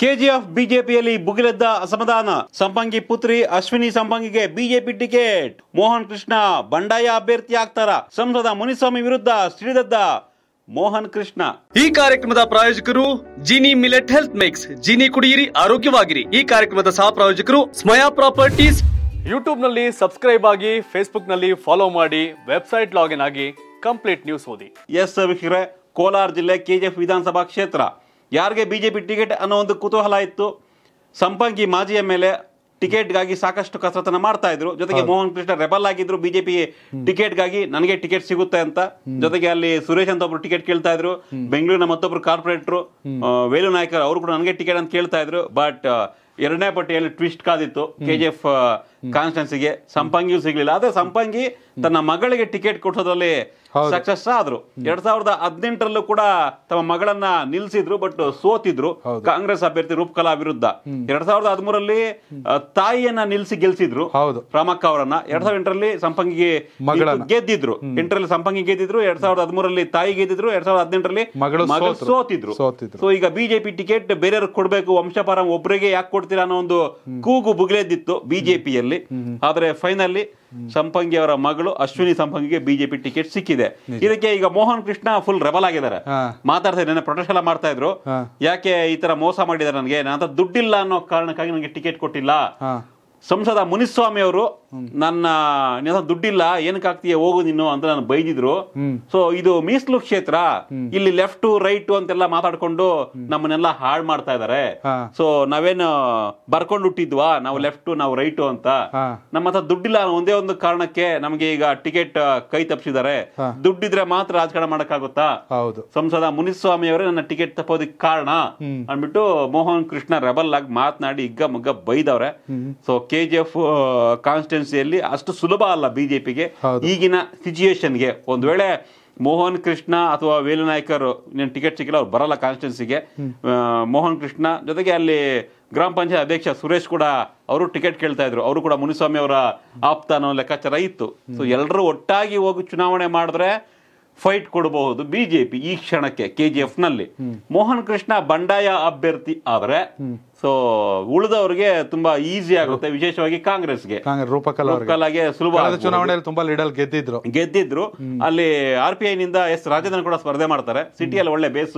KGF ಬಿಜೆಪಿಯಲ್ಲಿ ಭುಗಿಲೆದ್ದ ಅಸಮಾಧಾನ ಸಂಪಂಗಿ ಪುತ್ರಿ ಅಶ್ವಿನಿ ಸಂಪಂಗಿಗೆ ಬಿಜೆಪಿ ಟಿಕೆಟ್ ಮೋಹನ್ ಕೃಷ್ಣ ಬಂಡಾಯ ಅಭ್ಯರ್ಥಿ ಆಗ್ತಾರ ಸಂಸದ ಮುನಿಸ್ವಾಮಿ ವಿರುದ್ಧ ಸಿಡಿದದ್ದ ಮೋಹನ್ ಕೃಷ್ಣ ಈ ಕಾರ್ಯಕ್ರಮದ ಪ್ರಾಯೋಜಕರು Jini millet health mix Jini ಕುಡಿಯಿರಿ ಆರೋಗ್ಯವಾಗಿರಿ ಈ ಕಾರ್ಯಕ್ರಮದ ಸಹ ಪ್ರಾಯೋಜಕರು ಸ್ಮಯಾ ಪ್ರಾಪರ್ಟೀಸ್ ಯೂಟ್ಯೂಬ್ ನಲ್ಲಿ ಸಬ್ಸ್ಕ್ರೈಬ್ ಆಗಿ ಫೇಸ್ಬುಕ್ ನಲ್ಲಿ ಫಾಲೋ ಮಾಡಿ ವೆಬ್ಸೈಟ್ ಲಾಗಿನ್ ಆಗಿ ಕಂಪ್ಲೀಟ್ ನ್ಯೂಸ್ ಓದಿ ಎಸ್ ಕೋಲಾರ ಜಿಲ್ಲೆ ಕೆಜಿಎಫ್ ವಿಧಾನಸಭಾ ಕ್ಷೇತ್ರ ಯಾರಿಗೆ ಬಿ ಜೆ ಪಿ ಟಿಕೆಟ್ ಅನ್ನೋ ಒಂದು ಕುತೂಹಲ ಇತ್ತು ಸಂಪಂಗಿ ಮಾಜಿಯ ಮೇಲೆ ಟಿಕೆಟ್ಗಾಗಿ ಸಾಕಷ್ಟು ಕಸರತ್ತನ್ನು ಮಾಡ್ತಾ ಇದ್ರು ಜೊತೆಗೆ ಮೋಹನ್ ಕೃಷ್ಣ ರೆಬಲ್ ಆಗಿದ್ರು ಬಿಜೆಪಿ ಟಿಕೆಟ್ಗಾಗಿ ನನಗೆ ಟಿಕೆಟ್ ಸಿಗುತ್ತೆ ಅಂತ ಜೊತೆಗೆ ಅಲ್ಲಿ ಸುರೇಶ್ ಅಂತ ಒಬ್ರು ಟಿಕೆಟ್ ಕೇಳ್ತಾ ಇದ್ರು ಬೆಂಗಳೂರಿನ ಮತ್ತೊಬ್ರು ಕಾರ್ಪೊರೇಟ್ರು ವೇಲು ನಾಯ್ಕರ್ ಅವರು ಕೂಡ ನನಗೆ ಟಿಕೆಟ್ ಅಂತ ಕೇಳ್ತಾ ಇದ್ರು ಬಟ್ ಎರಡನೇ ಪಟ್ಟಿಯಲ್ಲಿ ಟ್ವಿಸ್ಟ್ ಕಾದಿತ್ತು ಕೆ ಜಿ ಎಫ್ ಕಾನ್ಸ್ಟೆನ್ಸಿಗೆ ಸಂಪಂಗಿ ಸಿಗ್ಲಿಲ್ಲ ಆದ್ರೆ ಸಂಪಂಗಿ ತನ್ನ ಮಗಳಿಗೆ ಟಿಕೆಟ್ ಕೊಡಿಸೋದ್ರಲ್ಲಿ ಸಕ್ಸಸ್ ಆದ್ರು ಎರಡ್ ಸಾವಿರದ ಹದಿನೆಂಟರಲ್ಲೂ ಕೂಡ ತಮ್ಮ ಮಗಳನ್ನ ನಿಲ್ಸಿದ್ರು ಬಟ್ ಸೋತಿದ್ರು ಕಾಂಗ್ರೆಸ್ ಅಭ್ಯರ್ಥಿ ರೂಪಕಲಾ ವಿರುದ್ಧ ಎರಡ್ ಸಾವಿರದ ಹದಿಮೂರಲ್ಲಿ ತಾಯಿಯನ್ನ ನಿಲ್ಸಿ ಗೆಲ್ಸಿದ್ರು ರಾಮಕ್ಕ ಅವರನ್ನ ಎರಡ್ ಸಾವಿರದ ಎಂಟರಲ್ಲಿ ಸಂಪಂಗಿಗೆ ಗೆದ್ದಿದ್ರು ಎಂಟರಲ್ಲಿ ಸಂಪಂಗಿ ಗೆದ್ದಿದ್ರು ಎರಡ್ ಸಾವಿರದ ಹದಿಮೂರಲ್ಲಿ ತಾಯಿ ಗೆದ್ದಿದ್ರು ಎರಡ್ ಸಾವಿರದ ಹದಿನೆಂಟರಲ್ಲಿ ಮಗಳು ಸೋತಿದ್ರು ಸೊ ಈಗ ಬಿಜೆಪಿ ಟಿಕೆಟ್ ಬೇರೆಯವ್ರಿಗೆ ಕೊಡ್ಬೇಕು ವಂಶಪಾರಂ ಒಬ್ಬರಿಗೆ ಯಾಕೆ ಕೊಡ್ತೀರಾ ಅನ್ನೋ ಒಂದು ಕೂಗು ಬುಗಿಲೆದ್ದಿತ್ತು ಬಿಜೆಪಿಯಲ್ಲಿ ಆದ್ರೆ ಆದರೆ ಫೈನಲಿ ಸಂಪಂಗಿ ಅವರ ಮಗಳು ಅಶ್ವಿನಿ ಸಂಪಂಗಿಗೆ ಬಿಜೆಪಿ ಟಿಕೆಟ್ ಸಿಕ್ಕಿದೆ ಇದಕ್ಕೆ ಈಗ ಮೋಹನ್ ಕೃಷ್ಣ ಫುಲ್ ರೆಬಲ್ ಆಗಿದ್ದಾರೆ ಮಾತಾಡ್ತಾ ನನ್ನ ಪ್ರೊಟೆಸ್ಟ್ ಎಲ್ಲ ಮಾಡ್ತಾ ಇದ್ರು ಯಾಕೆ ಈ ತರ ಮೋಸ ಮಾಡಿದ್ದಾರೆ ನನಗೆ ನಾನು ದುಡ್ಡಿಲ್ಲ ಅನ್ನೋ ಕಾರಣಕ್ಕಾಗಿ ನನಗೆ ಟಿಕೆಟ್ ಕೊಟ್ಟಿಲ್ಲ ಸಂಸದ ಮುನಿಸ್ವಾಮಿ ಅವರು ನನ್ನ ದುಡ್ಡಿಲ್ಲ ಏನಕ್ಕೆ ಆಗ್ತೀಯ ಹೋಗು ನೀನು ಅಂತ ನಾನು ಬೈದಿದ್ರು ಸೊ ಇದು ಮೀಸಲು ಕ್ಷೇತ್ರ ಇಲ್ಲಿ ಲೆಫ್ಟ್ ರೈಟ್ ಅಂತೆಲ್ಲ ಮಾತಾಡ್ಕೊಂಡು ನಮ್ಮನ್ನೆಲ್ಲ ಹಾಳು ಮಾಡ್ತಾ ಇದಾರೆ ಸೊ ನಾವೇನು ಬರ್ಕೊಂಡು ಹುಟ್ಟಿದ್ವಾ ನಾವು ಲೆಫ್ಟ್ ನಾವು ರೈಟ್ ಅಂತ ನಮ್ಮ ಹತ್ರ ದುಡ್ಡಿಲ್ಲ ಒಂದೇ ಒಂದು ಕಾರಣಕ್ಕೆ ನಮಗೆ ಈಗ ಟಿಕೆಟ್ ಕೈ ತಪ್ಪಿಸಿದ್ದಾರೆ ದುಡ್ಡಿದ್ರೆ ಮಾತ್ರ ರಾಜಕಾರಣ ಮಾಡಕ್ಕಾಗುತ್ತಾ ಸಂಸದ ಮುನಿಸ್ವಾಮಿ ಅವರೇ ನನ್ನ ಟಿಕೆಟ್ ತಪ್ಪೋದಕ್ಕೆ ಕಾರಣ ಅಂದ್ಬಿಟ್ಟು ಮೋಹನ್ ಕೃಷ್ಣ ರೆಬಲ್ ಆಗಿ ಮಾತನಾಡಿ ಹಿಗ್ಗ ಮುಗ್ಗ ಬೈದವ್ರೆ ಸೊ ಕೆ ಜಿ ಎಫ್ ಕಾನ್ಸ್ಟಿಟ್ಯೂನ್ಸಿಯಲ್ಲಿ ಅಷ್ಟು ಸುಲಭ ಅಲ್ಲ ಬಿಜೆಪಿಗೆ ಈಗಿನ ಸಿಚುಯೇಷನ್ಗೆ ಒಂದು ವೇಳೆ ಮೋಹನ್ ಕೃಷ್ಣ ಅಥವಾ ವೇಲುನಾಯ್ಕರ್ ಟಿಕೆಟ್ ಸಿಕ್ಕಿಲ್ಲ ಅವ್ರು ಬರಲ್ಲ ಕಾನ್ಸ್ಟಿಟ್ಯೂನ್ಸಿಗೆ ಮೋಹನ್ ಕೃಷ್ಣ ಜೊತೆಗೆ ಅಲ್ಲಿ ಗ್ರಾಮ ಪಂಚಾಯತ್ ಅಧ್ಯಕ್ಷ ಸುರೇಶ್ ಕೂಡ ಅವರು ಟಿಕೆಟ್ ಕೇಳ್ತಾ ಇದ್ರು ಅವರು ಕೂಡ ಮುನಿಸ್ವಾಮಿ ಅವರ ಆಪ್ತ ಅನ್ನೋ ಲೆಕ್ಕಾಚಾರ ಇತ್ತು ಸೊ ಎಲ್ಲರೂ ಒಟ್ಟಾಗಿ ಹೋಗಿ ಚುನಾವಣೆ ಮಾಡಿದ್ರೆ ಫೈಟ್ ಕೊಡಬಹುದು ಬಿಜೆಪಿ ಈ ಕ್ಷಣಕ್ಕೆ ಕೆಜಿಎಫ್ ನಲ್ಲಿ ಮೋಹನ್ ಕೃಷ್ಣ ಬಂಡಾಯ ಅಭ್ಯರ್ಥಿ ಆದರೆ ಸೊ ಉಳಿದವ್ರಿಗೆ ತುಂಬಾ ಈಸಿ ಆಗುತ್ತೆ ವಿಶೇಷವಾಗಿ ಕಾಂಗ್ರೆಸ್ಗೆ ರೂಪಕಲಾಗೆ ಸುಲಭ ಚುನಾವಣೆಯಲ್ಲಿ ತುಂಬಾ ಲೀಡಲ್ ಗೆದ್ದಿದ್ರು ಗೆದ್ದಿದ್ರು ಅಲ್ಲಿ ಆರ್ ಪಿ ಐ ನಿಂದ ಎಸ್ ರಾಜೇಂದ್ರ ಕೂಡ ಸ್ಪರ್ಧೆ ಮಾಡ್ತಾರೆ ಸಿಟಿಯಲ್ಲಿ ಒಳ್ಳೆ ಬೇಸ್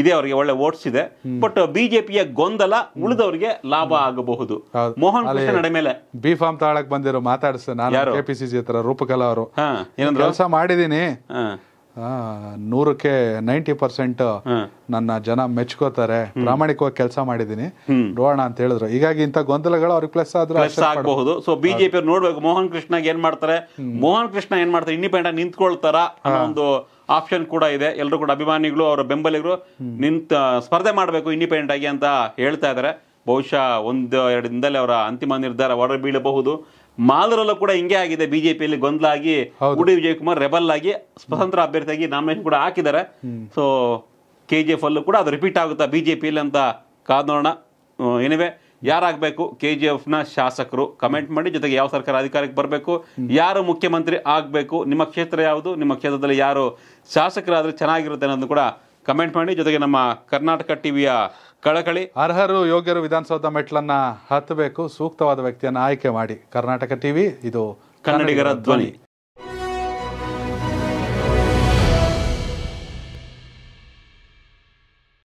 ಇದೆ ಅವರಿಗೆ ಒಳ್ಳೆ ವೋಟ್ಸ್ ಇದೆ ಬಟ್ ಬಿಜೆಪಿಯ ಗೊಂದಲ ಉಳಿದವರಿಗೆ ಲಾಭ ಆಗಬಹುದು ಮೋಹನ್ ಕೃಷ್ಣ ಮೇಲೆ ಬಿ ಫಾರ್ಮ್ ತಾಳಕ್ ಬಂದಿರೋ ಮಾತಾಡಿಸ್ ನಾನು ಕೆಪಿಸಿಸಿ ಹತ್ರ ರೂಪಕಲಾ ಅವರು ಕೆಲಸ ಮಾಡಿದೀನಿ ನೂರಕ್ಕೆ ನೈಂಟಿ ಪರ್ಸೆಂಟ್ ನನ್ನ ಜನ ಮೆಚ್ಕೋತಾರೆ ಪ್ರಾಮಾಣಿಕವಾಗಿ ಕೆಲಸ ಮಾಡಿದೀನಿ ನೋಡೋಣ ಅಂತ ಹೇಳಿದ್ರು ಹೀಗಾಗಿ ಇಂಥ ಗೊಂದಲಗಳು ಅವ್ರಿಗೆ ಪ್ಲಸ್ ಆದ್ರೆ ಆಗಬಹುದು ಸೊ ಬಿಜೆಪಿ ನೋಡ್ಬೇಕು ಮೋಹನ್ ಕೃಷ್ಣ ಏನ್ ಮಾಡ್ತಾರೆ ಮೋಹನ್ ಕೃಷ್ಣ ಏನ್ ಮಾಡ್ತಾರೆ ಇಂಡಿಪೆಂಡೆಂಟ್ ನಿಂತ್ಕೊಳ್ತಾರ ಒಂದು ಆಪ್ಷನ್ ಕೂಡ ಇದೆ ಎಲ್ಲರೂ ಕೂಡ ಅಭಿಮಾನಿಗಳು ಅವರ ಬೆಂಬಲಿಗರು ನಿಂತ ಸ್ಪರ್ಧೆ ಮಾಡಬೇಕು ಇಂಡಿಪೆಂಡೆಂಟ್ ಆಗಿ ಅಂತ ಹೇಳ್ತಾ ಇದ್ದಾರೆ ಬಹುಶಃ ಒಂದು ದಿನದಲ್ಲಿ ಅವರ ಅಂತಿಮ ನಿರ್ಧಾರ ಹೊರಬೀಳಬಹುದು ಮಾಲೂರಲ್ಲೂ ಕೂಡ ಹಿಂಗೆ ಆಗಿದೆ ಬಿಜೆಪಿಯಲ್ಲಿ ಗೊಂದಲ ಆಗಿ ಗುಡಿ ವಿಜಯಕುಮಾರ್ ರೆಬಲ್ ಆಗಿ ಸ್ವತಂತ್ರ ಅಭ್ಯರ್ಥಿಯಾಗಿ ನಾಮಿನೇಷನ್ ಕೂಡ ಹಾಕಿದ್ದಾರೆ ಸೊ ಕೆ ಜಿ ಎಫ್ ಅಲ್ಲೂ ಕೂಡ ಅದು ರಿಪೀಟ್ ಆಗುತ್ತಾ ಬಿಜೆಪಿಯಲ್ಲಿ ಅಂತ ಕಾದೋಣ ಏನಿವೆ ಯಾರಾಗಬೇಕು ಕೆ ಜಿ ನ ಶಾಸಕರು ಕಮೆಂಟ್ ಮಾಡಿ ಜೊತೆಗೆ ಯಾವ ಸರ್ಕಾರ ಅಧಿಕಾರಕ್ಕೆ ಬರಬೇಕು ಯಾರು ಮುಖ್ಯಮಂತ್ರಿ ಆಗಬೇಕು ನಿಮ್ಮ ಕ್ಷೇತ್ರ ಯಾವುದು ನಿಮ್ಮ ಕ್ಷೇತ್ರದಲ್ಲಿ ಯಾರು ಶಾಸಕರಾದರೆ ಚೆನ್ನಾಗಿರುತ್ತೆ ಅನ್ನೋದು ಕೂಡ ಕಮೆಂಟ್ ಮಾಡಿ ಜೊತೆಗೆ ನಮ್ಮ ಕರ್ನಾಟಕ ಟಿವಿಯ ಕಳಕಳಿ ಅರ್ಹರು ಯೋಗ್ಯರು ವಿಧಾನಸೌಧ ಮೆಟ್ಲನ್ನ ಹತ್ತಬೇಕು ಸೂಕ್ತವಾದ ವ್ಯಕ್ತಿಯನ್ನು ಆಯ್ಕೆ ಮಾಡಿ ಕರ್ನಾಟಕ ಟಿವಿ ಇದು ಕನ್ನಡಿಗರ ಧ್ವನಿ